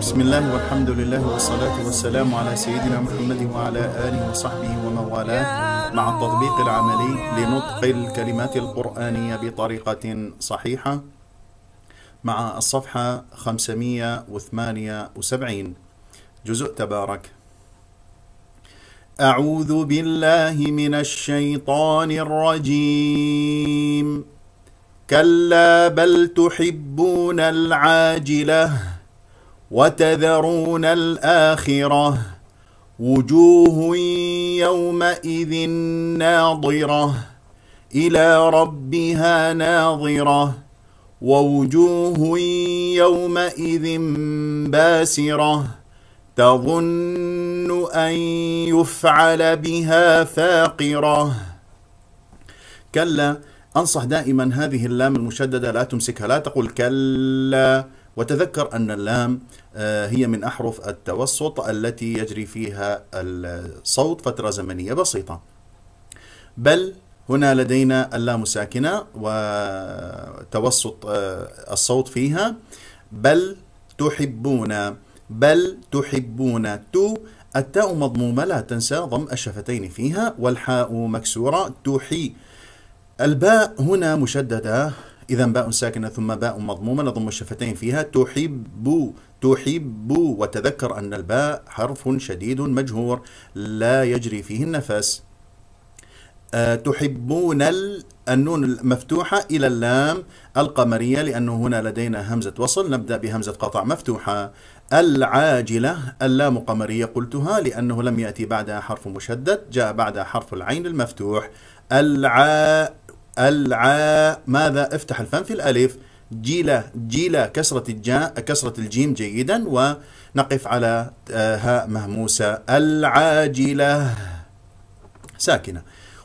بسم الله والحمد لله والصلاة والسلام على سيدنا محمد وعلى آله وصحبه ومن والاه مع التطبيق العملي لنطق الكلمات القرآنية بطريقة صحيحة مع الصفحة 578 جزء تبارك أعوذ بالله من الشيطان الرجيم كلا بل تحبون العاجله وتذرون الآخرة وجوه يومئذ ناضرة إلى ربها ناظرة ووجوه يومئذ باسرة تظن أن يفعل بها فاقرة كلا أنصح دائما هذه اللام المشددة لا تمسكها لا تقول كلا وتذكر أن اللام آه، هي من أحرف التوسط التي يجري فيها الصوت فترة زمنية بسيطة بل هنا لدينا اللام ساكنة وتوسط آه، الصوت فيها بل تحبون بل تحبون تو التاء مضمومة لا تنسى ضم الشفتين فيها والحاء مكسورة توحي الباء هنا مشددة إذا باء ساكنة ثم باء مضمومة نضم الشفتين فيها تحب تحب وتذكر أن الباء حرف شديد مجهور لا يجري فيه النفس آه، تحبون النون المفتوحة إلى اللام القمرية لأنه هنا لدينا همزة وصل نبدأ بهمزة قطع مفتوحة العاجلة اللام قمرية قلتها لأنه لم يأتي بعدها حرف مشدد جاء بعدها حرف العين المفتوح العاء العاء ماذا افتح الفم في الألف جيلة جيلة كسرة الجاء كسرة الجيم جيدا ونقف على آه، هاء مهموسة العاجلة ساكنة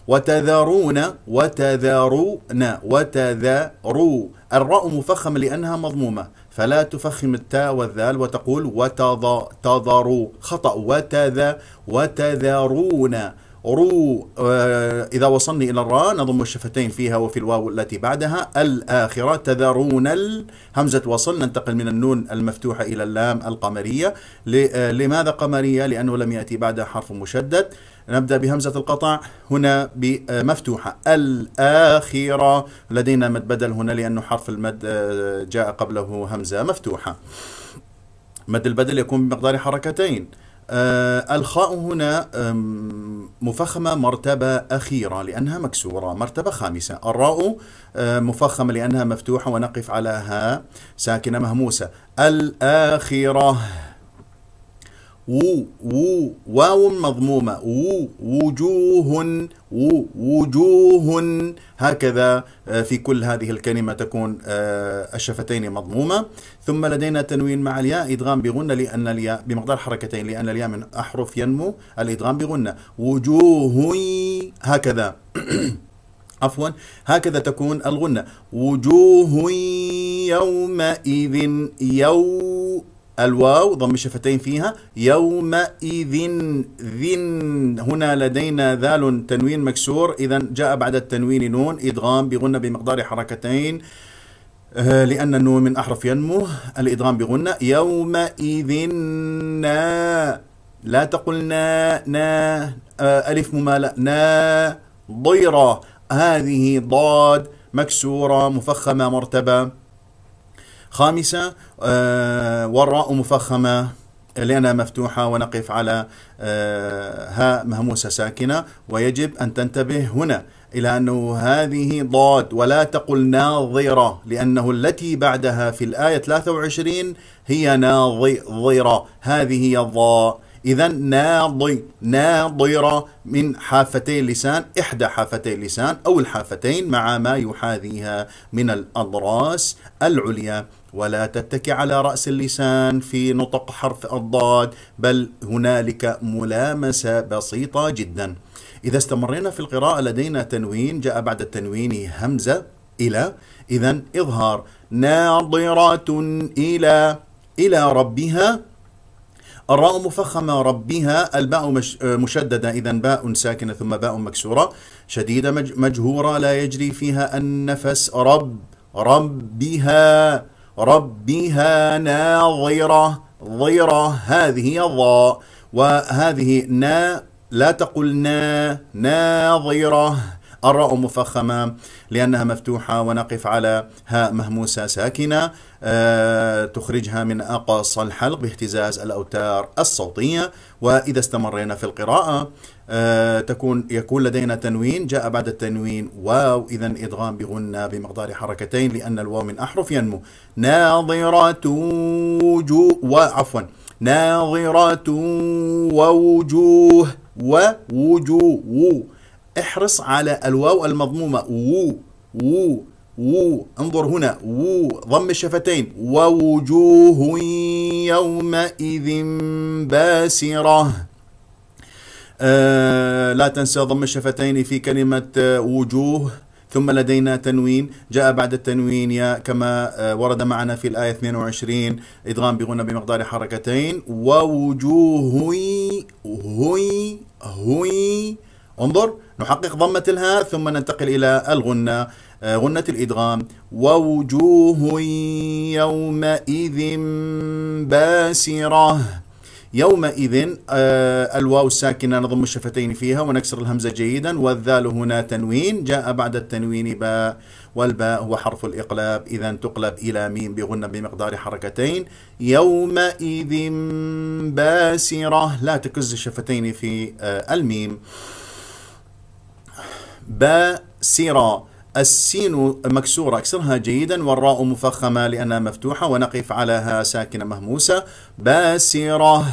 وتذرون وتذرون وتذروا الراء مفخمة لأنها مضمومة فلا تفخم التاء والذال وتقول تذروا خطأ وتذا وتذرون رو آه، إذا وصلني إلى الراء نضم الشفتين فيها وفي الواو التي بعدها الآخرة تذرون همزة وصل ننتقل من النون المفتوحة إلى اللام القمرية آه، لماذا قمرية؟ لأنه لم يأتي بعدها حرف مشدد نبدأ بهمزة القطع هنا بمفتوحة الآخرة لدينا مد بدل هنا لأنه حرف المد آه، جاء قبله همزة مفتوحة مد البدل يكون بمقدار حركتين آه الخاء هنا مفخمة مرتبة أخيرة لأنها مكسورة مرتبة خامسة الراء آه مفخمة لأنها مفتوحة ونقف على ها ساكنة مهموسة الآخرة و و واو مضمومة و وجوه و وجوه هكذا آه، في كل هذه الكلمة تكون آه، الشفتين مضمومة ثم لدينا تنوين مع الياء إدغام بغنة لأن الياء بمقدار حركتين لأن الياء من أحرف ينمو الإدغام بغنة وجوه هكذا عفوا هكذا تكون الغنة وجوه يومئذ يوم الواو ضم الشفتين فيها يومئذ ذن هنا لدينا ذال تنوين مكسور إذا جاء بعد التنوين نون إدغام بغنة بمقدار حركتين آه، لأن النون من أحرف ينمو الإدغام بغنة يومئذ نا لا تقل نا نا آه، ألف ممالا نا ضيرة هذه ضاد مكسورة مفخمة مرتبة خامسة آه، والراء مفخمة لأنها مفتوحة ونقف على آه، ها مهموسة ساكنة ويجب أن تنتبه هنا إلى أنه هذه ضاد ولا تقل ناظرة لأنه التي بعدها في الآية 23 هي ناظرة هذه هي الضاء إذا ناضي ناضرة من حافتي اللسان إحدى حافتي اللسان أو الحافتين مع ما يحاذيها من الأضراس العليا ولا تتكي على رأس اللسان في نطق حرف الضاد بل هنالك ملامسة بسيطة جدا إذا استمرينا في القراءة لدينا تنوين جاء بعد التنوين همزة إلى إذا إظهار ناظرة إلى إلى ربها الراء مفخمة ربها الباء مش مشددة إذا باء ساكنة ثم باء مكسورة شديدة مجهورة لا يجري فيها النفس رب ربها ربها ناظرة ظيرة هذه الظاء وهذه نا لا تقل نا ناظرة الراء مفخمة لأنها مفتوحة ونقف على هاء مهموسة ساكنة أه تخرجها من أقصى الحلق باهتزاز الأوتار الصوتية وإذا استمرينا في القراءة آه، تكون يكون لدينا تنوين جاء بعد التنوين واو إذا إدغام بغنة بمقدار حركتين لأن الواو من أحرف ينمو ناظرة وجو وعفوا ناظرة ووجوه ووجوه احرص على الواو المضمومة وو وو وو انظر هنا وو ضم الشفتين ووجوه يومئذ باسرة آه، لا تنسى ضم الشفتين في كلمة آه، وجوه ثم لدينا تنوين جاء بعد التنوين يا كما آه، ورد معنا في الآية 22 إدغام بغنى بمقدار حركتين ووجوه هي هي انظر نحقق ضمة الهاء ثم ننتقل إلى الغنة غنة الإدغام ووجوه يومئذ باسرة يومئذ آه، الواو ساكنة نضم الشفتين فيها ونكسر الهمزة جيدا والذال هنا تنوين جاء بعد التنوين باء والباء هو حرف الإقلاب إذا تقلب إلى ميم بغنة بمقدار حركتين يومئذ باسرة لا تكز الشفتين في آه، الميم باسرة السين مكسورة اكسرها جيدا والراء مفخمة لأنها مفتوحة ونقف علىها ساكنة مهموسة باسرة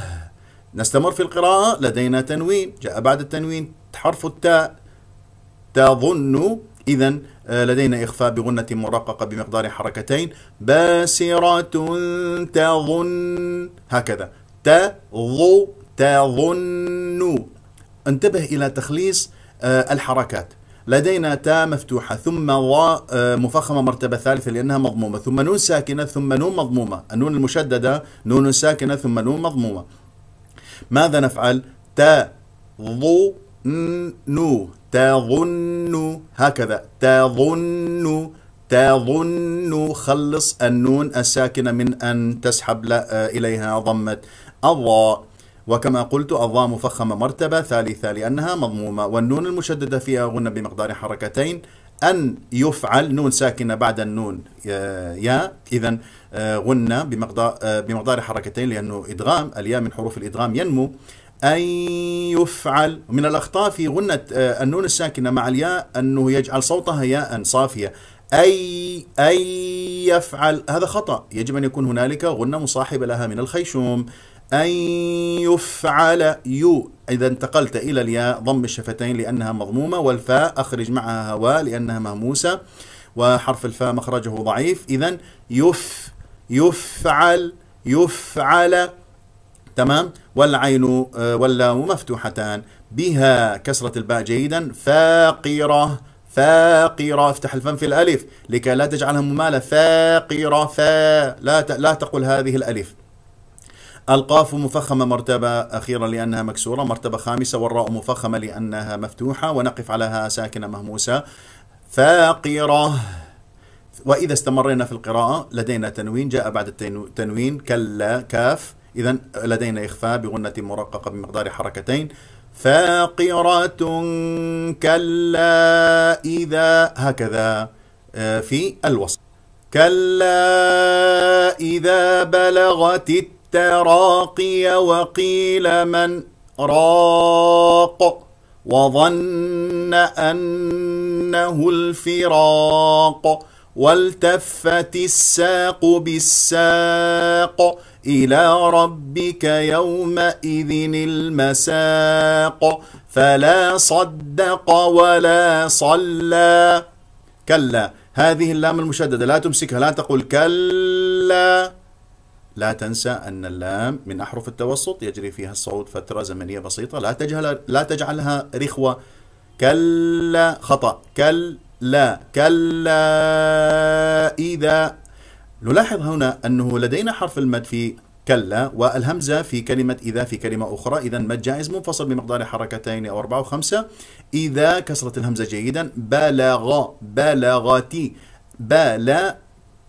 نستمر في القراءة لدينا تنوين جاء بعد التنوين حرف التاء تظن إذا آه، لدينا إخفاء بغنة مرققة بمقدار حركتين باسرة تظن هكذا تظو تظن انتبه إلى تخليص آه، الحركات لدينا تاء مفتوحة ثم و آه، مفخمة مرتبة ثالثة لأنها مضمومة ثم نون ساكنة ثم نون مضمومة النون المشددة نون ساكنة ثم نون مضمومة ماذا نفعل تاء ضو تظن هكذا تظن تظن خلص النون الساكنة من أن تسحب آه، إليها ضمة الظاء وكما قلت الضاء مفخمة مرتبة ثالثة لأنها مضمومة والنون المشددة فيها غنة بمقدار حركتين أن يفعل نون ساكنة بعد النون آه، يا إذا غنة بمقدار آه، بمقدار حركتين لأنه إدغام الياء من حروف الإدغام ينمو أن يفعل من الأخطاء في غنة آه، النون الساكنة مع الياء أنه يجعل صوتها ياء صافية أي أي يفعل هذا خطأ يجب أن يكون هنالك غنة مصاحبة لها من الخيشوم أن يفعل يو إذا انتقلت إلى الياء ضم الشفتين لأنها مضمومة والفاء أخرج معها هواء لأنها مهموسة وحرف الفاء مخرجه ضعيف إذا يف يفعل يفعل تمام والعين آه، واللام مفتوحتان بها كسرة الباء جيدا فاقرة فاقرة افتح الفم في الألف لكي لا تجعلها ممالة فاقرة فا لا لا تقل هذه الألف القاف مفخمة مرتبة أخيرة لأنها مكسورة مرتبة خامسة والراء مفخمة لأنها مفتوحة ونقف على ها ساكنة مهموسة فاقرة وإذا استمرينا في القراءة لدينا تنوين جاء بعد التنوين كلا كاف إذا لدينا إخفاء بغنة مرققة بمقدار حركتين فاقرة كلا إذا هكذا آه، في الوسط كلا إذا بلغت التنوين التراقي وقيل من راق وظن أنه الفراق والتفت الساق بالساق إلى ربك يومئذ المساق فلا صدق ولا صلى كلا هذه اللام المشددة لا تمسكها لا تقول كلا لا تنسى أن اللام من أحرف التوسط يجري فيها الصوت فترة زمنية بسيطة لا تجهل لا تجعلها رخوة كلا خطأ كلا كلا إذا نلاحظ هنا أنه لدينا حرف المد في كلا والهمزة في كلمة إذا في كلمة أخرى إذا مد جائز منفصل بمقدار حركتين أو أربعة وخمسة إذا كسرت الهمزة جيدا بلغ بلغتي بلا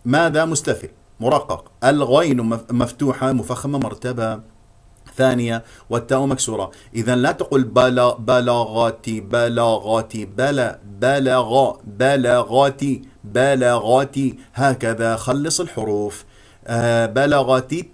ماذا مستفل مرقق الغين مفتوحة مفخمة مرتبة ثانية والتاء مكسورة إذا لا تقل بلا بلاغاتي بلاغاتي بلا بلاغ بلاغاتي بلاغاتي هكذا خلص الحروف آه، بلاغاتي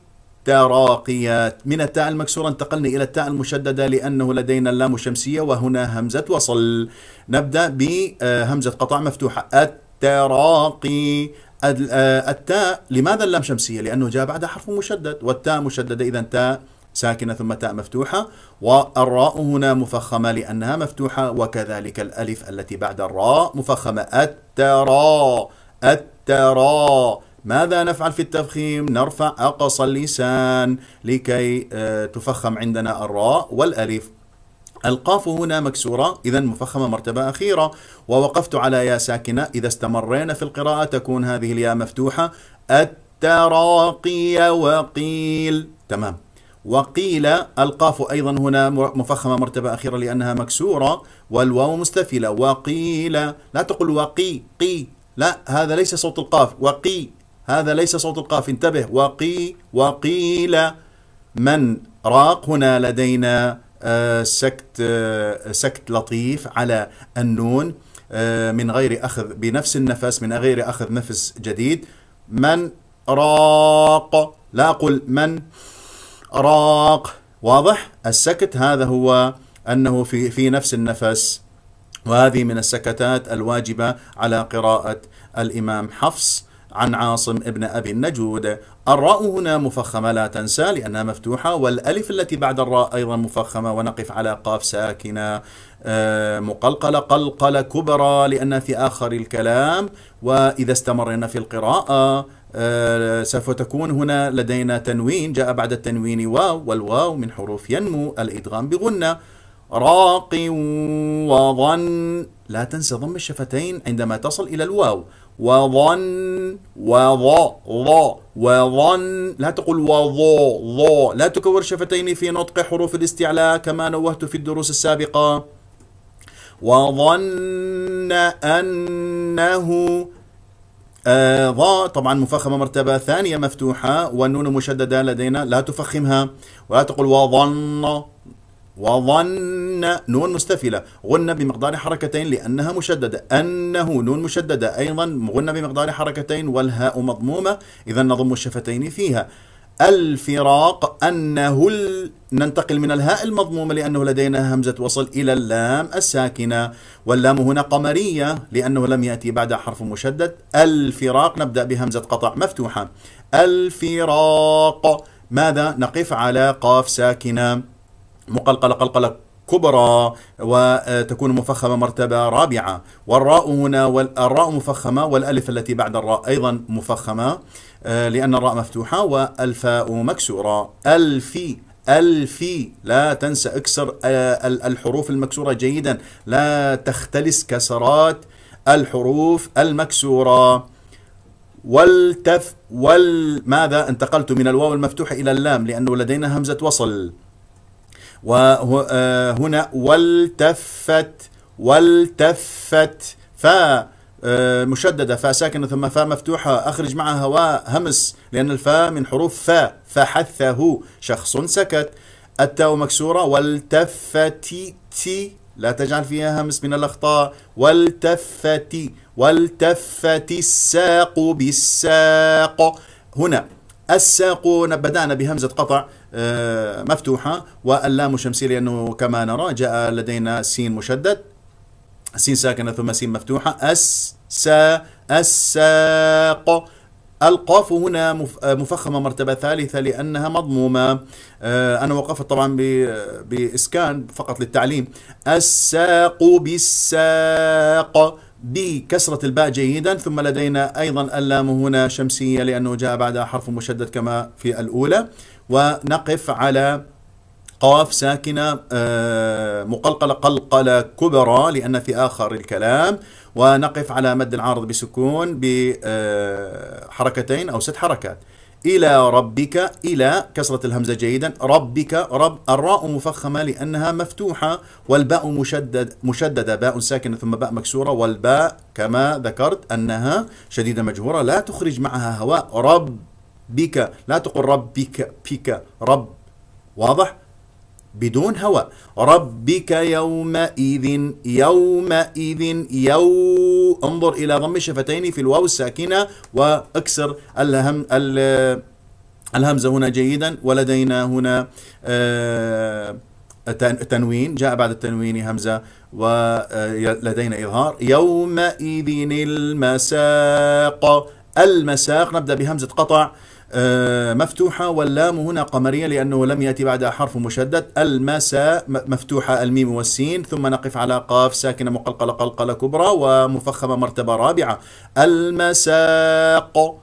تراقيات من التاء المكسورة انتقلنا إلى التاء المشددة لأنه لدينا اللام الشمسية وهنا همزة وصل نبدأ بهمزة آه، قطع مفتوحة التراقي آه، التاء لماذا اللام شمسية؟ لأنه جاء بعدها حرف مشدد والتاء مشددة إذا تاء ساكنة ثم تاء مفتوحة والراء هنا مفخمة لأنها مفتوحة وكذلك الألف التي بعد الراء مفخمة الترا الترا ماذا نفعل في التفخيم؟ نرفع أقصى اللسان لكي آه، تفخم عندنا الراء والألف القاف هنا مكسورة إذا مفخمة مرتبة أخيرة ووقفت على يا ساكنة إذا استمرينا في القراءة تكون هذه الياء مفتوحة التراقي وقيل تمام وقيل القاف أيضا هنا مفخمة مرتبة أخيرة لأنها مكسورة والواو مستفلة وقيل لا تقل وقي قي لا هذا ليس صوت القاف وقي هذا ليس صوت القاف انتبه وقي وقيل من راق هنا لدينا آه، سكت آه، سكت لطيف على النون آه، من غير أخذ بنفس النفس من غير أخذ نفس جديد من راق لا اقول من راق واضح السكت هذا هو أنه في, في نفس النفس وهذه من السكتات الواجبة على قراءة الإمام حفص عن عاصم ابن أبي النجود الراء هنا مفخمة لا تنسى لأنها مفتوحة والألف التي بعد الراء أيضا مفخمة ونقف على قاف ساكنة آه، مقلقلة قلقلة كبرى لأنها في آخر الكلام وإذا استمرنا في القراءة آه، سوف تكون هنا لدينا تنوين جاء بعد التنوين واو والواو من حروف ينمو الإدغام بغنة راق وظن لا تنسى ضم الشفتين عندما تصل إلى الواو وظن وظ ظ وظن لا تقول وظ ظ لا تكور شفتين في نطق حروف الاستعلاء كما نوهت في الدروس السابقة وظن أنه آه ظا طبعا مفخمة مرتبة ثانية مفتوحة والنون مشددة لدينا لا تفخمها ولا تقول وظن وظن نون مستفلة غن بمقدار حركتين لأنها مشددة أنه نون مشددة أيضا غن بمقدار حركتين والهاء مضمومة إذا نضم الشفتين فيها الفراق أنه ال... ننتقل من الهاء المضمومة لأنه لدينا همزة وصل إلى اللام الساكنة واللام هنا قمرية لأنه لم يأتي بعد حرف مشدد الفراق نبدأ بهمزة قطع مفتوحة الفراق ماذا نقف على قاف ساكنة مقلقلة قلقلة كبرى وتكون مفخمة مرتبة رابعة والراء هنا والراء مفخمة والألف التي بعد الراء أيضا مفخمة آه، لأن الراء مفتوحة والفاء مكسورة ألفي الفي لا تنسى اكسر آه، الحروف المكسورة جيدا لا تختلس كسرات الحروف المكسورة والتف وال ماذا انتقلت من الواو المفتوحة إلى اللام لأنه لدينا همزة وصل وهنا والتفت والتفت فا آه، مشددة فاء ساكنة ثم فاء مفتوحة أخرج معها هواء همس لأن الفاء من حروف فاء فحثه شخص سكت التاء مكسورة والتفت تي لا تجعل فيها همس من الأخطاء والتفت والتفت الساق بالساق هنا الساقون بدأنا بهمزة قطع آه، مفتوحة واللام شمسية لأنه كما نرى جاء لدينا سين مشدد سين ساكنة ثم سين مفتوحة أس سا الساق القاف هنا آه، مفخمة مرتبة ثالثة لأنها مضمومة آه، أنا وقفت طبعا بإسكان فقط للتعليم الساق بالساق بكسرة الباء جيدا ثم لدينا أيضا اللام هنا شمسية لأنه جاء بعدها حرف مشدد كما في الأولى ونقف على قاف ساكنة آه، مقلقلة قلقلة كبرى لأن في آخر الكلام ونقف على مد العارض بسكون بحركتين آه، أو ست حركات إلى ربك إلى كسرة الهمزة جيدا ربك رب الراء مفخمة لأنها مفتوحة والباء مشدد مشددة باء ساكنة ثم باء مكسورة والباء كما ذكرت أنها شديدة مجهورة لا تخرج معها هواء رب بك لا تقول ربك بك رب واضح بدون هواء ربك يومئذ يومئذ يو انظر إلى ضم الشفتين في الواو الساكنة واكسر الهم الهمزة هنا جيدا ولدينا هنا آه، تنوين جاء بعد التنوين همزة ولدينا إظهار يومئذ المساق المساق نبدأ بهمزة قطع آه، مفتوحة واللام هنا قمرية لأنه لم يأتي بعدها حرف مشدد المساء مفتوحة الميم والسين ثم نقف على قاف ساكنة مقلقلة قلقلة كبرى ومفخمة مرتبة رابعة المساق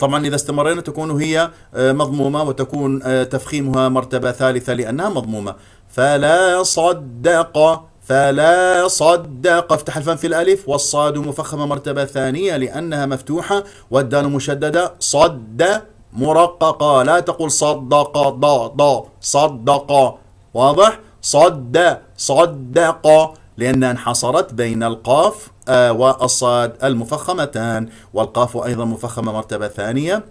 طبعا إذا استمرينا تكون هي آه، مضمومة وتكون آه، تفخيمها مرتبة ثالثة لأنها مضمومة فلا صدق فلا صدق افتح الفم في الألف والصاد مفخمة مرتبة ثانية لأنها مفتوحة والدال مشددة صد مرققة لا تقول صدق ض ض صدق واضح صد صدق لأنها انحصرت بين القاف آه، والصاد المفخمتان والقاف أيضا مفخمة مرتبة ثانية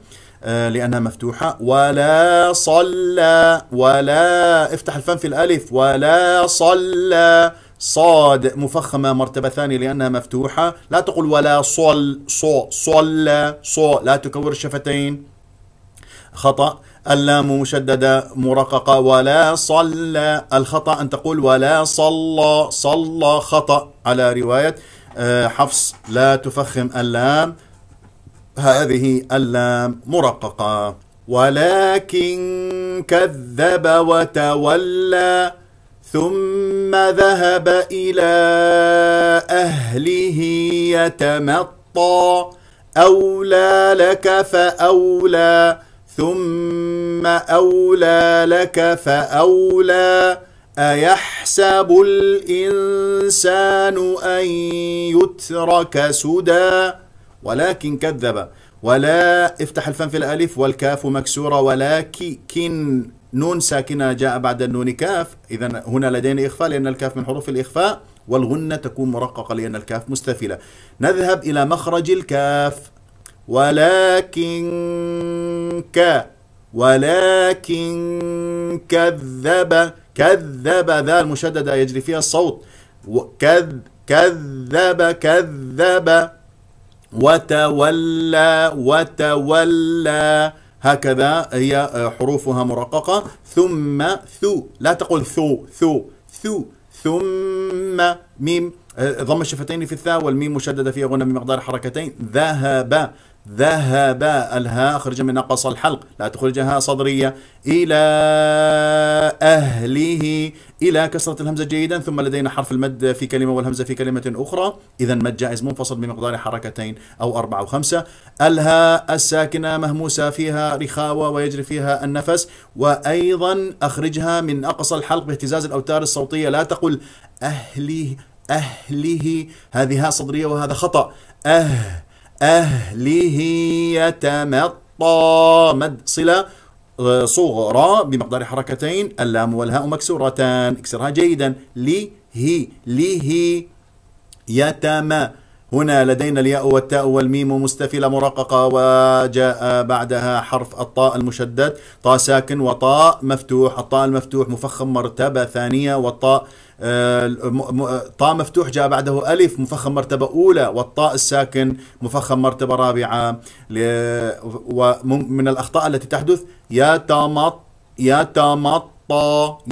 آه، لأنها مفتوحة ولا صلى ولا افتح الفم في الألف ولا صلى صاد مفخمة مرتبة ثانية لأنها مفتوحة لا تقول ولا صل صو صلى صو لا تكور الشفتين خطأ اللام مشددة مرققة ولا صلى الخطأ أن تقول ولا صلى صلى خطأ على رواية آه، حفص لا تفخم اللام هذه اللام مرققة ولكن كذب وتولى ثم ذهب إلى أهله يتمطى أولى لك فأولى ثم أولى لك فأولى أيحسب الإنسان أن يترك سدى ولكن كذب ولا افتح الفم في الألف والكاف مكسورة ولكن نون ساكنة جاء بعد النون كاف إذا هنا لدينا إخفاء لأن الكاف من حروف الإخفاء والغنة تكون مرققة لأن الكاف مستفلة نذهب إلى مخرج الكاف ولكن ك ولكن كذب كذب ذا المشددة يجري فيها الصوت كذ كذب كذب وتولى وتولى هكذا هي آه، حروفها مرققة ثم ثو لا تقول ثو ثو ثو ثم ميم آه، ضم الشفتين في الثاء والميم مشددة في غنى بمقدار حركتين ذهب ذهب الهاء خرج من نقص الحلق لا تخرجها صدرية إلى أهله إلى كسرة الهمزة جيدا ثم لدينا حرف المد في كلمة والهمزة في كلمة أخرى إذا مد جائز منفصل بمقدار حركتين أو أربعة أو خمسة الهاء الساكنة مهموسة فيها رخاوة ويجري فيها النفس وأيضا أخرجها من أقصى الحلق باهتزاز الأوتار الصوتية لا تقل أهله أهله هذه ها صدرية وهذا خطأ أه أهله يتمطى مد صلة آه، صغرى بمقدار حركتين اللام والهاء مكسورتان اكسرها جيدا لي هي يتم هنا لدينا الياء والتاء والميم مستفلة مرققة وجاء بعدها حرف الطاء المشدد طاء ساكن وطاء مفتوح الطاء المفتوح مفخم مرتبة ثانية والطاء آه، طاء مفتوح جاء بعده ألف مفخم مرتبة أولى والطاء الساكن مفخم مرتبة رابعة ومن الأخطاء التي تحدث يا يا تمط يا تمط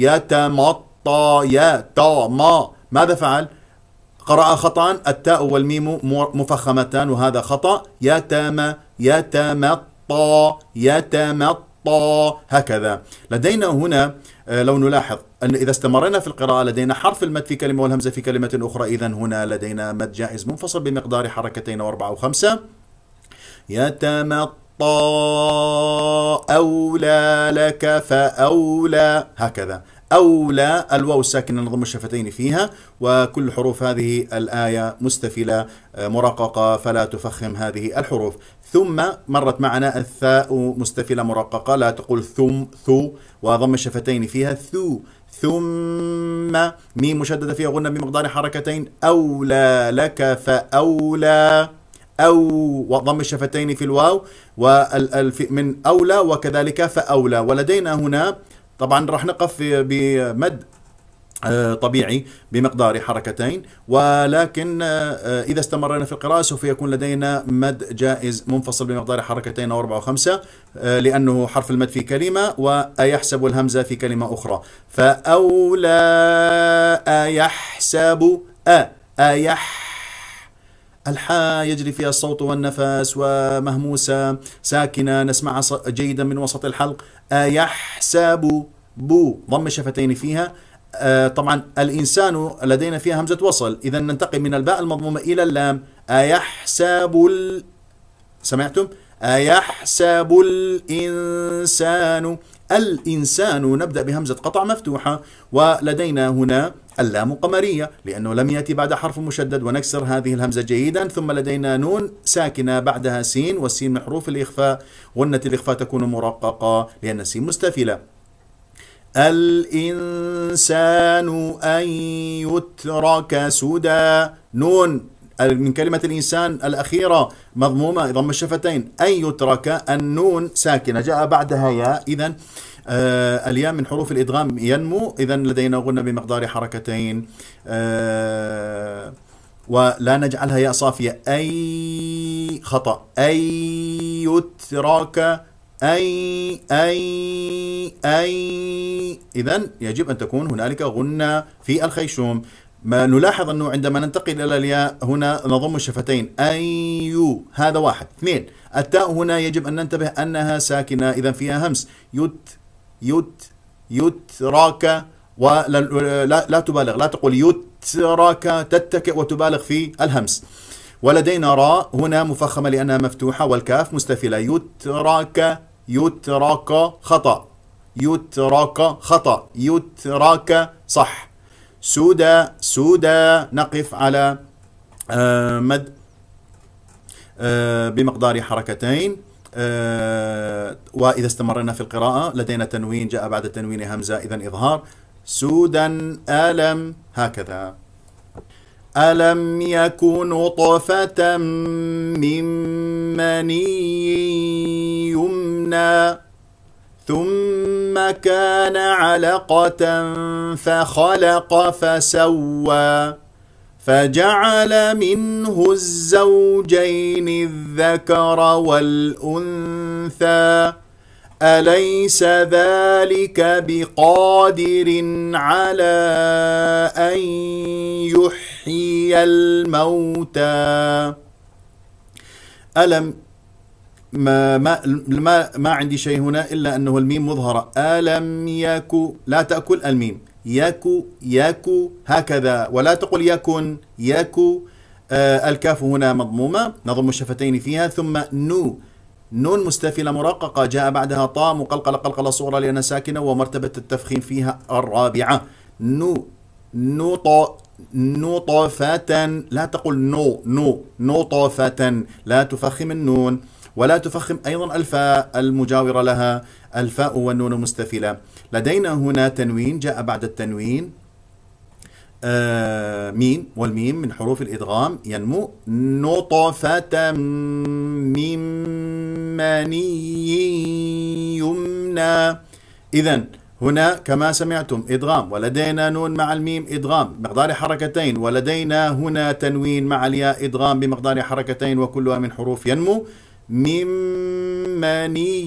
يا تمط ماذا فعل؟ قرأ خطأ التاء والميم مفخمتان وهذا خطأ يتم يتمطى يتمطى هكذا لدينا هنا آه، لو نلاحظ أن إذا استمرنا في القراءة لدينا حرف المد في كلمة والهمزة في كلمة أخرى إذا هنا لدينا مد جائز منفصل بمقدار حركتين وأربعة وخمسة يتمطى أولى لك فأولى هكذا أولى الواو الساكنة نضم الشفتين فيها وكل حروف هذه الآية مستفلة آه، مرققة فلا تفخم هذه الحروف ثم مرت معنا الثاء مستفلة مرققة لا تقول ثم ثو وضم الشفتين فيها ثو ثم ميم مشددة فيها غنة بمقدار حركتين أولى لك فأولى أو وضم الشفتين في الواو من أولى وكذلك فأولى ولدينا هنا طبعا راح نقف بمد آه، طبيعي بمقدار حركتين ولكن آه، آه، إذا استمرنا في القراءة سوف يكون لدينا مد جائز منفصل بمقدار حركتين أو أربعة وخمسة لأنه حرف المد في كلمة وأيحسب الهمزة في كلمة أخرى فأولى أيحسب أ ايحسب الحاء يجري فيها الصوت والنفس ومهموسة ساكنة نسمعها جيدا من وسط الحلق أيحسب آه، بو ضم الشفتين فيها آه، طبعا الإنسان لدينا فيها همزة وصل إذا ننتقل من الباء المضمومة إلى اللام أيحسب آه، ال... سمعتم؟ أيحسب الإنسان الإنسان نبدأ بهمزة قطع مفتوحة ولدينا هنا اللام قمرية لأنه لم يأتي بعد حرف مشدد ونكسر هذه الهمزة جيدا ثم لدينا نون ساكنة بعدها سين والسين من حروف الإخفاء غنة الإخفاء تكون مرققة لأن السين مستفلة الإنسان أن يترك سدى نون من كلمة الإنسان الأخيرة مضمومة ضم الشفتين أن يترك النون ساكنة جاء بعدها ياء إذا آه الياء من حروف الإدغام ينمو إذا لدينا غنة بمقدار حركتين آه ولا نجعلها ياء صافية أي خطأ أي يترك أي أي أي إذا يجب أن تكون هنالك غنة في الخيشوم ما نلاحظ أنه عندما ننتقل إلى الياء هنا نضم الشفتين أيو هذا واحد اثنين التاء هنا يجب أن ننتبه أنها ساكنة إذا فيها همس يت يت يتراك ولا لا, لا تبالغ لا تقول يتراك تتكئ وتبالغ في الهمس ولدينا راء هنا مفخمة لأنها مفتوحة والكاف مستفلة يتراك يتراك خطأ يتراك خطأ يتراك صح سودا سودا نقف على آه، مد آه، بمقدار حركتين آه، وإذا استمرنا في القراءة لدينا تنوين جاء بعد التنوين همزة إذا إظهار سودا ألم هكذا ألم يكن طفة من مني يمنى ثم كان علقة فخلق فسوى فجعل منه الزوجين الذكر والأنثى أليس ذلك بقادر على أن يحيي الموتى ألم ما ما ما, ما عندي شيء هنا الا انه الميم مظهره الم يكو لا تاكل الميم يكو يكو هكذا ولا تقل يكن يكو آه الكاف هنا مضمومه نضم الشفتين فيها ثم نو نون مستفلة مرققة جاء بعدها طاء مقلقلة قلقلة صغرى لأنها ساكنة ومرتبة التفخيم فيها الرابعة نو نوط نطفة لا تقل نو نو نطفة لا تفخم النون ولا تفخم أيضا الفاء المجاورة لها الفاء والنون مستفلة لدينا هنا تنوين جاء بعد التنوين آه، ميم والميم من حروف الإدغام ينمو نطفة من مني يمنى إذا هنا كما سمعتم إدغام ولدينا نون مع الميم إدغام بمقدار حركتين ولدينا هنا تنوين مع الياء إدغام بمقدار حركتين وكلها من حروف ينمو من مني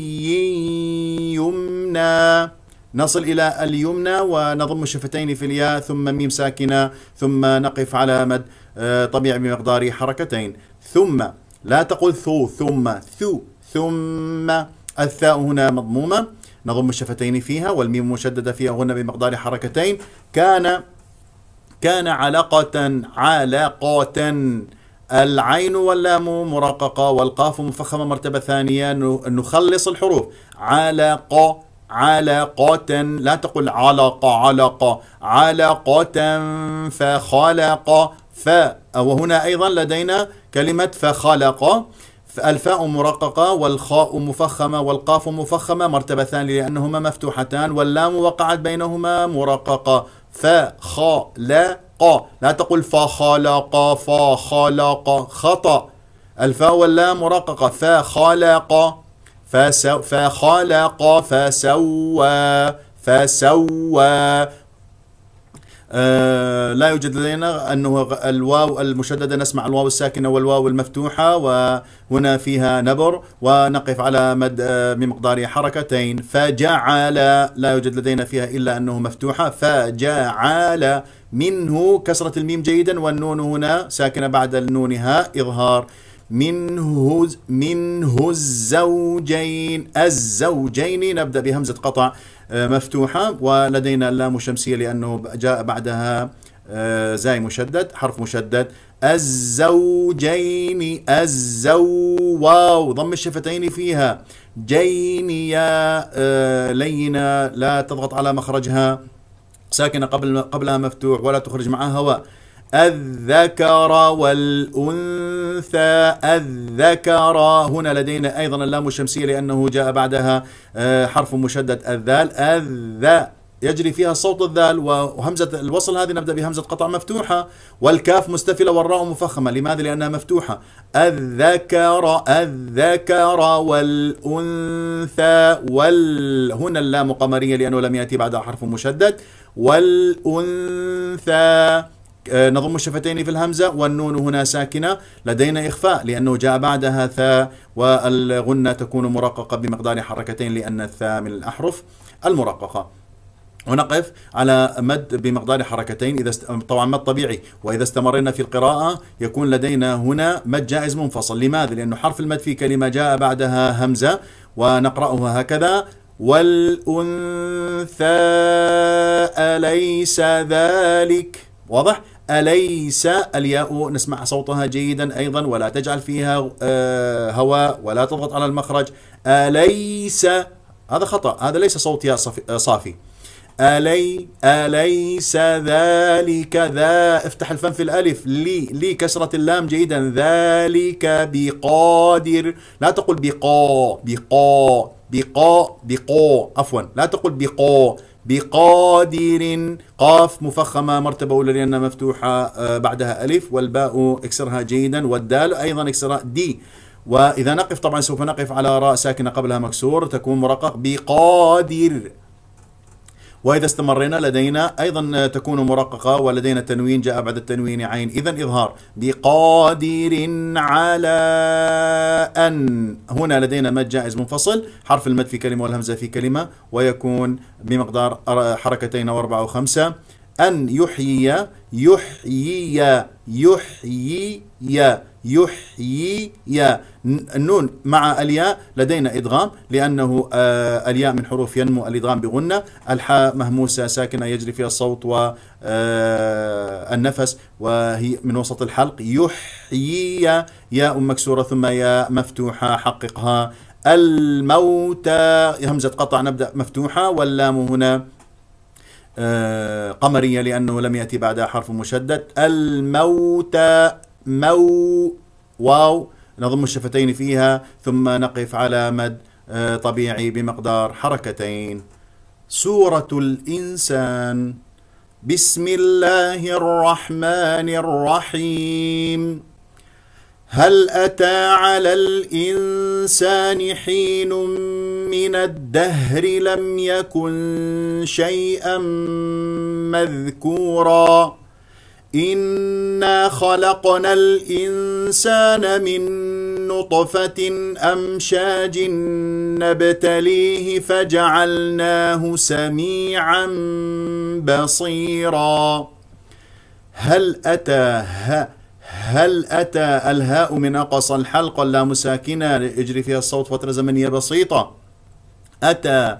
يمنى نصل إلى اليمنى ونضم الشفتين في الياء ثم ميم ساكنة ثم نقف على مد آه، طبيعي بمقدار حركتين ثم لا تقل ثو ثم ثو ثم الثاء هنا مضمومة نضم الشفتين فيها والميم مشددة فيها هنا بمقدار حركتين كان كان علقة علقة العين واللام مرققة والقاف مفخمة مرتبة ثانية نخلص الحروف علق علقة لا تقل علقة علقة علقة فخلق ف وهنا أيضا لدينا كلمة فخلق الفاء مرققة والخاء مفخمة والقاف مفخمة مرتبة ثانية لأنهما مفتوحتان واللام وقعت بينهما مرققة فخلق فخلق لا تقول فخلق فخلق خطأ الفاء واللام مرققة فخلق فسو فخلق فسوى فسوى آه، لا يوجد لدينا انه الواو المشدده نسمع الواو الساكنه والواو المفتوحه وهنا فيها نبر ونقف على مد آه، بمقدار حركتين فجعل لا يوجد لدينا فيها الا انه مفتوحه فجعل منه كسره الميم جيدا والنون هنا ساكنه بعد النون هاء اظهار منه منه الزوجين الزوجين نبدا بهمزه قطع مفتوحة ولدينا اللام الشمسية لأنه جاء بعدها آه، زاي مشدد حرف مشدد الزوجين الزو واو ضم الشفتين فيها جين يا آه، لينة لا تضغط على مخرجها ساكنة قبل قبلها مفتوح ولا تخرج معها هواء الذكر والأنثى الذكر هنا لدينا أيضا اللام الشمسية لأنه جاء بعدها آه، حرف مشدد الذال الذ يجري فيها صوت الذال وهمزة الوصل هذه نبدأ بهمزة قطع مفتوحة والكاف مستفلة والراء مفخمة لماذا؟ لأنها مفتوحة الذكر الذكر والأنثى وال هنا اللام قمرية لأنه لم يأتي بعدها حرف مشدد والأنثى آه، نضم الشفتين في الهمزة والنون هنا ساكنة لدينا إخفاء لأنه جاء بعدها ثاء والغنة تكون مرققة بمقدار حركتين لأن الثاء من الأحرف المرققة ونقف على مد بمقدار حركتين اذا است... طبعا مد طبيعي واذا استمرنا في القراءه يكون لدينا هنا مد جائز منفصل لماذا لانه حرف المد في كلمه جاء بعدها همزه ونقراها هكذا والانثى اليس ذلك واضح أليس الياء نسمع صوتها جيدا أيضا ولا تجعل فيها آه، هواء ولا تضغط على المخرج أليس هذا خطأ هذا ليس صوت ياء آه، صافي ألي أليس ذلك ذا افتح الفم في الألف لي لي كسرة اللام جيدا ذلك بقادر لا تقل بقا بقا بقا بقا عفوا لا تقل بقا بقادر قاف مفخمة مرتبة أولى لأنها مفتوحة آه، بعدها ألف والباء اكسرها جيدا والدال أيضا اكسرها دي وإذا نقف طبعا سوف نقف على راء ساكنة قبلها مكسور تكون مرقق بقادر وإذا استمرينا لدينا أيضا تكون مرققة ولدينا تنوين جاء بعد التنوين عين إذا إظهار بقادر على أن هنا لدينا مد جائز منفصل حرف المد في كلمة والهمزة في كلمة ويكون بمقدار حركتين وأربعة وخمسة أن يحيي يحيي يحيي يا يحيي يا النون مع الياء لدينا إدغام لأنه آه، الياء من حروف ينمو الإدغام بغنة الحاء مهموسة ساكنة يجري فيها الصوت والنفس آه، وهي من وسط الحلق يحيي ياء مكسورة ثم ياء مفتوحة حققها الموتى همزة قطع نبدأ مفتوحة واللام هنا آه، قمرية لأنه لم يأتي بعدها حرف مشدد الموتى مو واو نضم الشفتين فيها ثم نقف على مد آه، طبيعي بمقدار حركتين سورة الإنسان بسم الله الرحمن الرحيم هل أتى على الإنسان حين من الدهر لم يكن شيئا مذكورا إنا خلقنا الإنسان من نطفة أمشاج نبتليه فجعلناه سميعا بصيرا هل أتى هل أتى الهاء من أقصى الحلقة اللام ساكنة يجري فيها الصوت فترة زمنية بسيطة أتى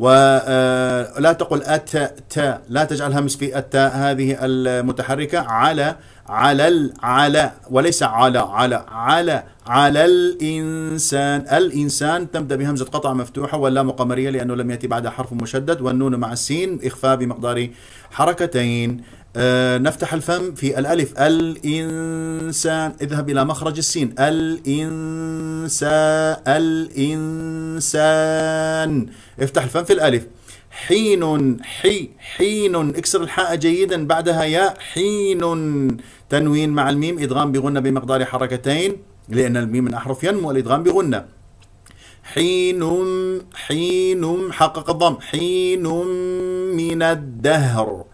ولا آه، تقل أت تا لا تجعل همس في التاء هذه المتحركة على على على وليس على على على على الإنسان الإنسان تبدأ بهمزة قطع مفتوحة واللام قمرية لأنه لم يأتي بعدها حرف مشدد والنون مع السين إخفاء بمقدار حركتين آه، نفتح الفم في الألف الإنسان اذهب إلى مخرج السين الإنسان الإنسان افتح الفم في الألف حين حي حين اكسر الحاء جيدا بعدها يا حين تنوين مع الميم إدغام بغنة بمقدار حركتين لأن الميم من أحرف ينمو الإدغام بغنة حين حين حقق الضم حين من الدهر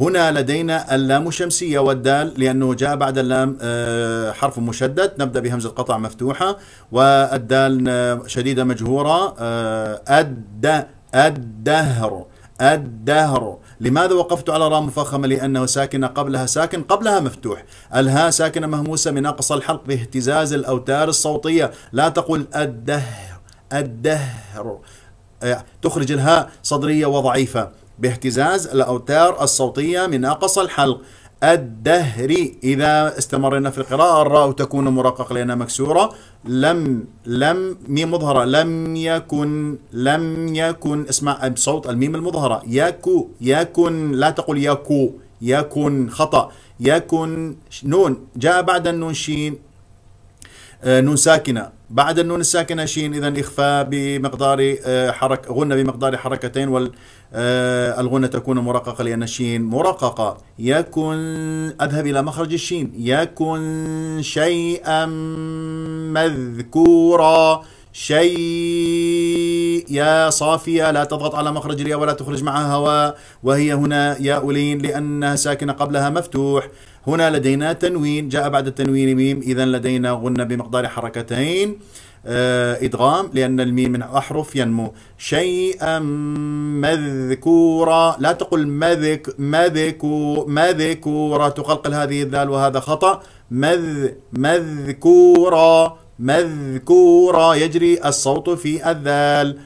هنا لدينا اللام الشمسية والدال لأنه جاء بعد اللام آه، حرف مشدد نبدأ بهمزة قطع مفتوحة والدال آه، شديدة مجهورة آه، أد الدهر الدهر لماذا وقفت على راء مفخمة لأنه ساكنة قبلها ساكن قبلها مفتوح الها ساكنة مهموسة من أقصى الحلق باهتزاز الأوتار الصوتية لا تقول الدهر الدهر تخرج الهاء صدرية وضعيفة باهتزاز الأوتار الصوتية من أقصى الحلق الدهري إذا استمرنا في القراءة الراء تكون مرقق لأنها مكسورة لم لم ميم مظهرة لم يكن لم يكن اسمع بصوت الميم المظهرة يكو يكن لا تقول يكو يكن خطأ يكن نون جاء بعد النون شين آه، نون ساكنة بعد النون الساكنة شين إذا إخفاء بمقدار آه، حرك حركة بمقدار حركتين وال آه، الغنة تكون مرققة لأن الشين مرققة يكن أذهب إلى مخرج الشين يكن شيئا مذكورا شيء يا صافية لا تضغط على مخرج الياء ولا تخرج معها هواء وهي هنا يا أولين لأنها ساكنة قبلها مفتوح هنا لدينا تنوين جاء بعد التنوين ميم إذا لدينا غنة بمقدار حركتين آه، إدغام لأن الميم من أحرف ينمو شيئا مذكورا لا تقل مذك مذكو مذكورا تقلقل هذه الذال وهذا خطأ مذ مذكورا مذكورا يجري الصوت في الذال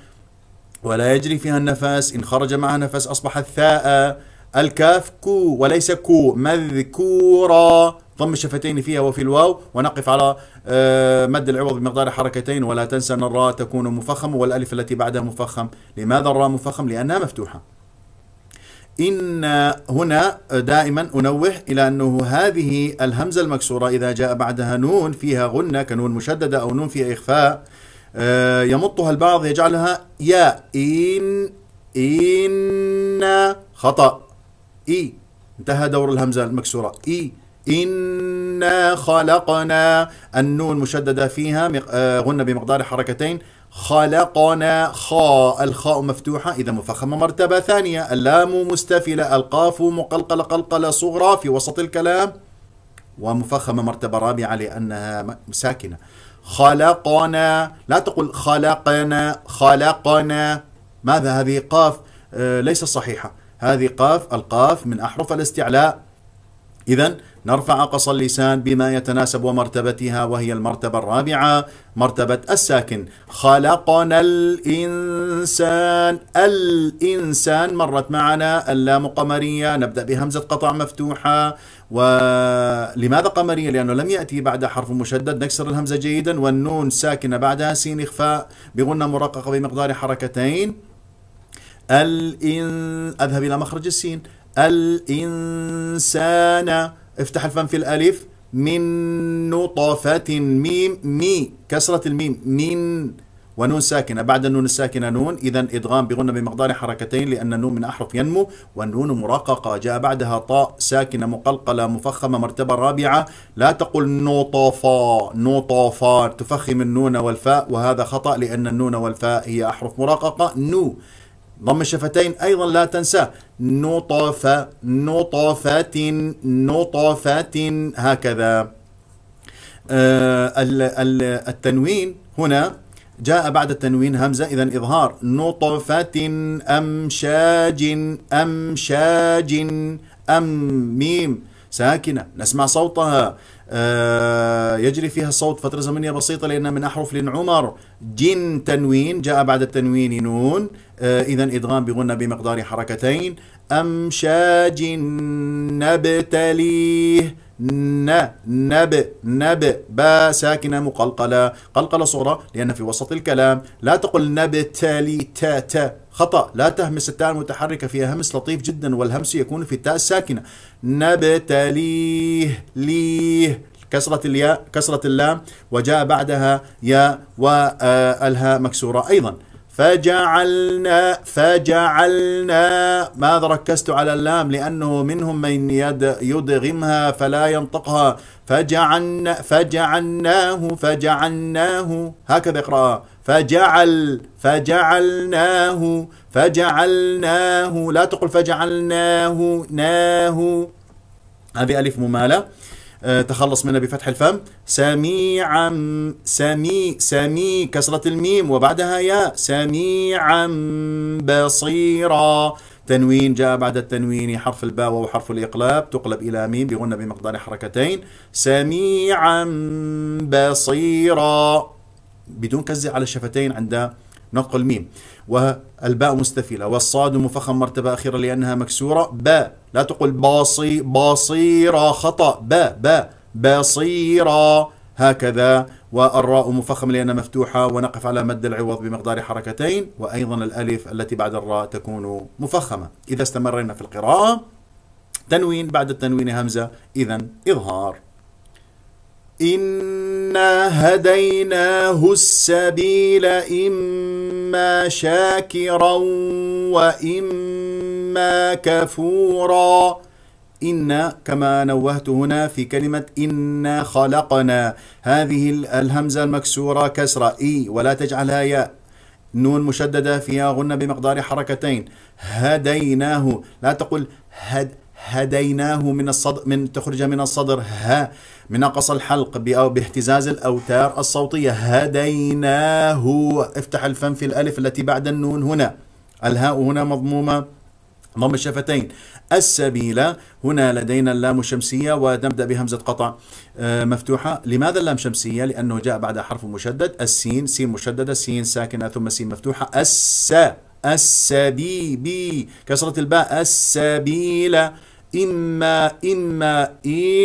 ولا يجري فيها النفس إن خرج معها نفس أصبح الثاء الكاف كو وليس كو مذكورا ضم الشفتين فيها وفي الواو ونقف على آه، مد العوض بمقدار حركتين ولا تنسى أن الراء تكون مفخم والألف التي بعدها مفخم لماذا الراء مفخم؟ لأنها مفتوحة إن هنا دائما أنوه إلى أنه هذه الهمزة المكسورة إذا جاء بعدها نون فيها غنة كنون مشددة أو نون فيها إخفاء آه، يمطها البعض يجعلها يا إن إن خطأ إي انتهى دور الهمزة المكسورة إي إنا خلقنا النون مشددة فيها آه، غنى بمقدار حركتين خلقنا خاء الخاء مفتوحة إذا مفخمة مرتبة ثانية اللام مستفلة القاف مقلقلة قلقلة صغرى في وسط الكلام ومفخمة مرتبة رابعة لأنها ساكنة خلقنا لا تقول خلقنا خلقنا ماذا هذه قاف آه، ليس صحيحة هذه قاف القاف من أحرف الاستعلاء إذا نرفع أقصى اللسان بما يتناسب ومرتبتها وهي المرتبة الرابعة مرتبة الساكن خلقنا الإنسان الإنسان مرت معنا اللام قمرية نبدأ بهمزة قطع مفتوحة ولماذا قمرية لأنه لم يأتي بعد حرف مشدد نكسر الهمزة جيدا والنون ساكنة بعدها سين إخفاء بغنة مرققة بمقدار حركتين الإن أذهب إلى مخرج السين الإنسان افتح الفم في الالف من نطفة ميم مي كسرة الميم من ونون ساكنة بعد النون الساكنة نون إذا إدغام بغنة بمقدار حركتين لأن النون من أحرف ينمو والنون مرققة جاء بعدها طاء ساكنة مقلقلة مفخمة مرتبة رابعة لا تقل نطفا نطفا تفخم النون والفاء وهذا خطأ لأن النون والفاء هي أحرف مرققة نو ضم الشفتين أيضا لا تنساه نطفة نطفة نطفة هكذا آه، التنوين هنا جاء بعد التنوين همزة إذا إظهار نطفة أمشاج أمشاج أم ميم ساكنة نسمع صوتها آه، يجري فيها الصوت فترة زمنية بسيطة لأنها من أحرف لنعمر جن تنوين جاء بعد التنوين نون آه، إذا إدغام بغنى بمقدار حركتين أمشاج نبتليه ن نب نب با ساكنة مقلقلة قلقلة صغرى لأن في وسط الكلام لا تقل نبتلي تا تا خطأ لا تهمس التاء المتحركة فيها همس لطيف جدا والهمس يكون في التاء الساكنة نبتليه ليه كسرة الياء كسرة اللام وجاء بعدها ياء والهاء مكسورة أيضا فجعلنا فجعلنا ماذا ركزت على اللام لأنه منهم من يد يدغمها فلا ينطقها فجعلنا فجعلناه فجعلناه هكذا اقرأها فجعل فجعلناه فجعلناه لا تقل فجعلناه ناه هذه ألف ممالة آه، تخلص منها بفتح الفم سميعا سمي سمي كسرة الميم وبعدها ياء سميعا بصيرا تنوين جاء بعد التنوين حرف الباء وحرف الإقلاب تقلب إلى ميم بغنة بمقدار حركتين سميعا بصيرا بدون كز على الشفتين عند نطق الميم والباء مستفيلة والصاد مفخم مرتبة أخيرة لأنها مكسورة باء لا تقول باصي باصيرة خطأ باء باء باصيرة هكذا والراء مفخمة لأنها مفتوحة ونقف على مد العوض بمقدار حركتين وأيضا الألف التي بعد الراء تكون مفخمة إذا استمرينا في القراءة تنوين بعد التنوين همزة إذا إظهار إنا هديناه السبيل إما شاكرا وإما كفورا إنا كما نوهت هنا في كلمة إنا خلقنا هذه الهمزة المكسورة كسرة إي ولا تجعلها ياء نون مشددة فيها غنة بمقدار حركتين هديناه لا تقول هد هديناه من الصدر من تخرج من الصدر ها من نقص الحلق باهتزاز الأوتار الصوتية هديناه افتح الفم في الألف التي بعد النون هنا الهاء هنا مضمومة ضم الشفتين السبيل هنا لدينا اللام الشمسية ونبدأ بهمزة قطع آه، مفتوحة لماذا اللام شمسية لأنه جاء بعد حرف مشدد السين سين مشددة سين ساكنة ثم سين مفتوحة الس السبيبي كسرة الباء السبيل إما إما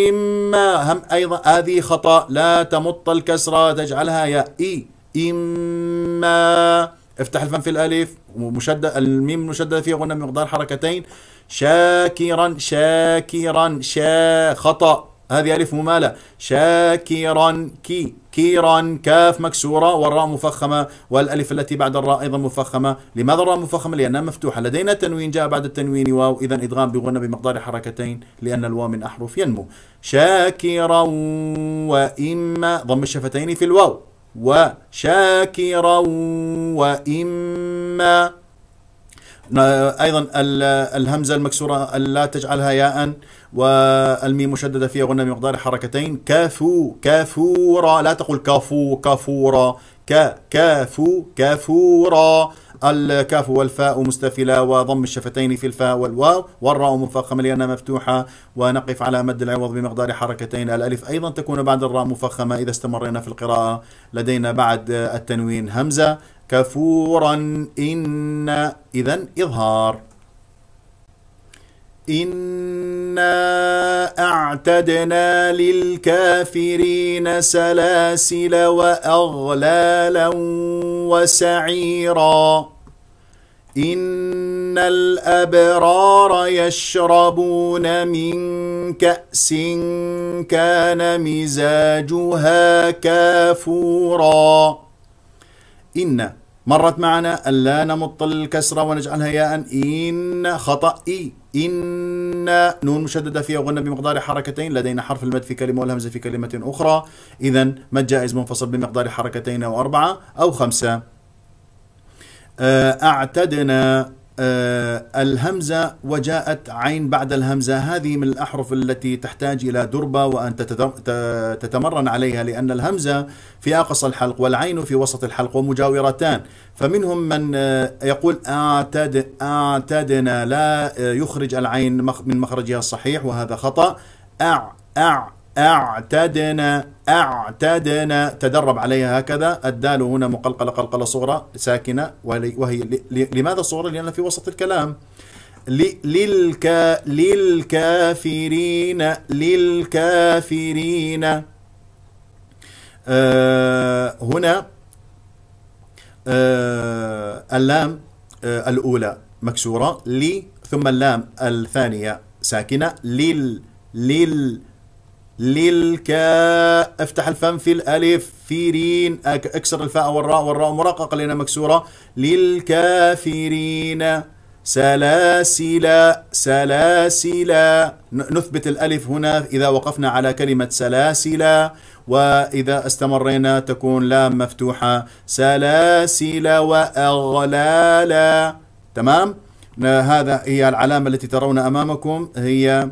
إما هم أيضا هذه خطأ لا تمط الكسرة تجعلها ياء إي إما افتح الفم في الألف ومشدد الميم المشددة فيها غنى بمقدار حركتين شاكرا شاكرا شا خطأ هذه ألف ممالة شاكرا كي كيرا كاف مكسورة والراء مفخمة والألف التي بعد الراء أيضا مفخمة لماذا الراء مفخمة؟ لأنها مفتوحة لدينا تنوين جاء بعد التنوين واو إذا إدغام بغنى بمقدار حركتين لأن الواو من أحرف ينمو شاكرا وإما ضم الشفتين في الواو وشاكرا وإما ايضا الهمزه المكسوره لا تجعلها ياء والميم مشدده فيها غنى بمقدار حركتين كافو كافورا لا تقول كافو كافورا ك كافو كافورا الكاف والفاء مستفلة وضم الشفتين في الفاء والواو والراء مفخمة لأنها مفتوحة ونقف على مد العوض بمقدار حركتين الألف أيضا تكون بعد الراء مفخمة إذا استمرينا في القراءة لدينا بعد التنوين همزة كفورا إن إذا إظهار إنا أعتدنا للكافرين سلاسل وأغلالا وسعيرا إن الأبرار يشربون من كأس كان مزاجها كافوراً إن مرت معنا ألا نمط الكسرة ونجعلها ياء إن خطأ إي إن نون مشددة فيها غنى بمقدار حركتين لدينا حرف المد في كلمة والهمزة في كلمة أخرى إذا مد جائز منفصل بمقدار حركتين أو أربعة أو خمسة آه، أعتدنا آه، الهمزة وجاءت عين بعد الهمزة هذه من الأحرف التي تحتاج إلى دربة وأن تتمرن عليها لأن الهمزة في أقصى الحلق والعين في وسط الحلق ومجاورتان فمنهم من آه، يقول اعتد اعتدنا لا آه، يخرج العين من مخرجها الصحيح وهذا خطأ أع أع أعتدنا أعتدنا تدرب عليها هكذا الدال هنا مقلقلة قلقلة صغرى ساكنة وهي لماذا صغرى لأن في وسط الكلام للكا للكافرين للكافرين آه هنا آه اللام آه الأولى مكسورة لي ثم اللام الثانية ساكنة لل لل للكاء افتح الفم في الالف في رين اكسر الفاء والراء والراء مرققه لانها مكسوره للكافرين سلاسل سلاسل نثبت الالف هنا اذا وقفنا على كلمه سلاسل واذا استمرينا تكون لام مفتوحه سلاسل واغلالا تمام هذا هي العلامه التي ترون امامكم هي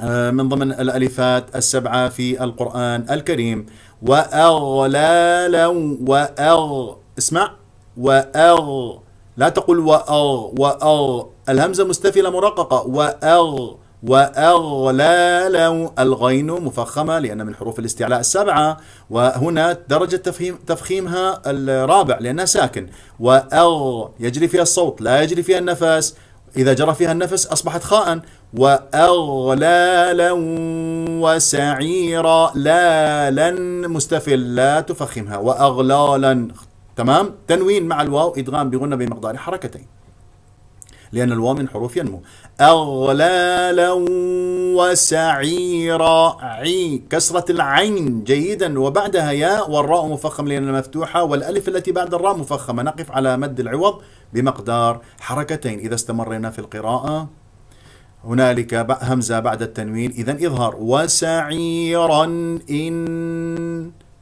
آه، من ضمن الألفات السبعة في القرآن الكريم وأغلالا وأغ اسمع وأغ لا تقل وأغ وأغ الهمزة مستفلة مرققة وأغ وأغلالا الغين مفخمة لأن من حروف الاستعلاء السبعة وهنا درجة تفهيم تفخيمها الرابع لأنها ساكن وأغ يجري فيها الصوت لا يجري فيها النفس إذا جرى فيها النفس أصبحت خاء وأغلالا وسعيرا لالا مستفل لا تفخمها وأغلالا تمام تنوين مع الواو إدغام بغنة بمقدار حركتين لأن الواو من حروف ينمو أغلالا وسعيرا عي كسرة العين جيدا وبعدها ياء والراء مفخم لأن مفتوحة والألف التي بعد الراء مفخمة نقف على مد العوض بمقدار حركتين إذا استمرنا في القراءة هنالك همزة بعد التنوين إذا إظهار وسعيرا إن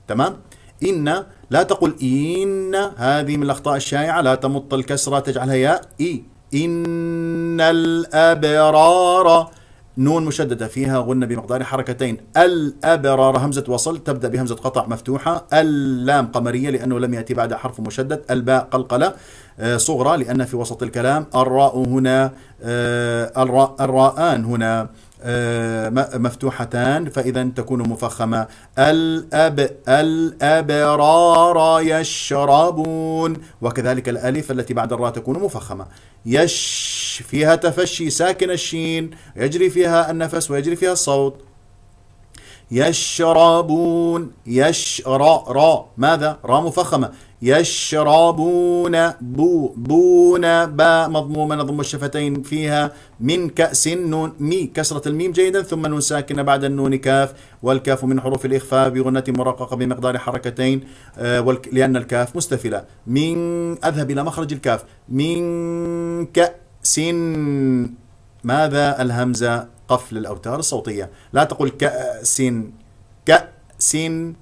تمام إن لا تقل إن هذه من الأخطاء الشائعة لا تمط الكسرة تجعلها ياء إي إن الأبرار نون مشددة فيها غنة بمقدار حركتين الأبرار همزة وصل تبدأ بهمزة قطع مفتوحة اللام قمرية لأنه لم يأتي بعد حرف مشدد الباء قلقلة آه، صغرى لأن في وسط الكلام الراء هنا آه، الراء الراءان هنا آه، مفتوحتان فإذا تكون مفخمة الأب الأبرار يشربون وكذلك الألف التي بعد الراء تكون مفخمة يش فيها تفشي ساكن الشين يجري فيها النفس ويجري فيها الصوت يشربون يش را ماذا را مفخمة يشربون بو بون باء مضمومة نضم الشفتين فيها من كأس نون مي كسرة الميم جيدا ثم نون ساكنة بعد النون كاف والكاف من حروف الإخفاء بغنة مرققة بمقدار حركتين آه، لأن الكاف مستفلة من أذهب إلى مخرج الكاف من كأس ماذا الهمزة قفل الأوتار الصوتية لا تقول ك سين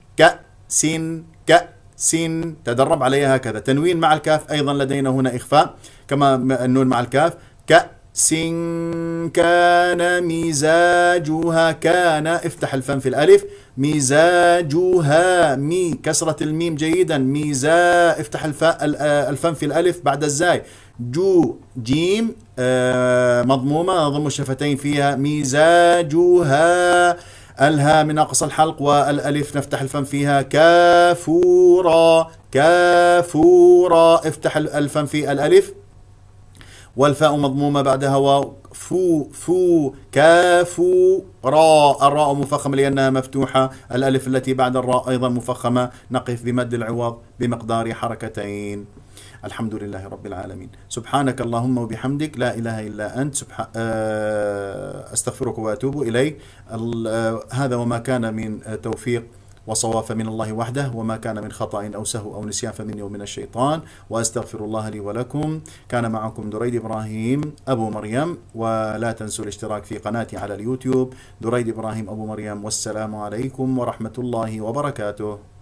ك سين تدرب عليها هكذا تنوين مع الكاف أيضا لدينا هنا إخفاء كما النون مع الكاف كأس كان مزاجها كان افتح الفم في الألف مزاجها مي كسرة الميم جيدا ميزا افتح الفم في الألف بعد الزاي جو جيم آه، مضمومة نضم الشفتين فيها مزاجها الها من اقصى الحلق والالف نفتح الفم فيها كافورا كافورا افتح الفم في الالف والفاء مضمومه بعدها وفو فو كافو كافورا الراء مفخمه لانها مفتوحه الالف التي بعد الراء ايضا مفخمه نقف بمد العوض بمقدار حركتين الحمد لله رب العالمين سبحانك اللهم وبحمدك لا إله إلا أنت سبح... أستغفرك وأتوب إليك هذا وما كان من توفيق وصواف من الله وحده وما كان من خطأ أو سهو أو نسيان فمني ومن الشيطان وأستغفر الله لي ولكم كان معكم دريد إبراهيم أبو مريم ولا تنسوا الاشتراك في قناتي على اليوتيوب دريد إبراهيم أبو مريم والسلام عليكم ورحمة الله وبركاته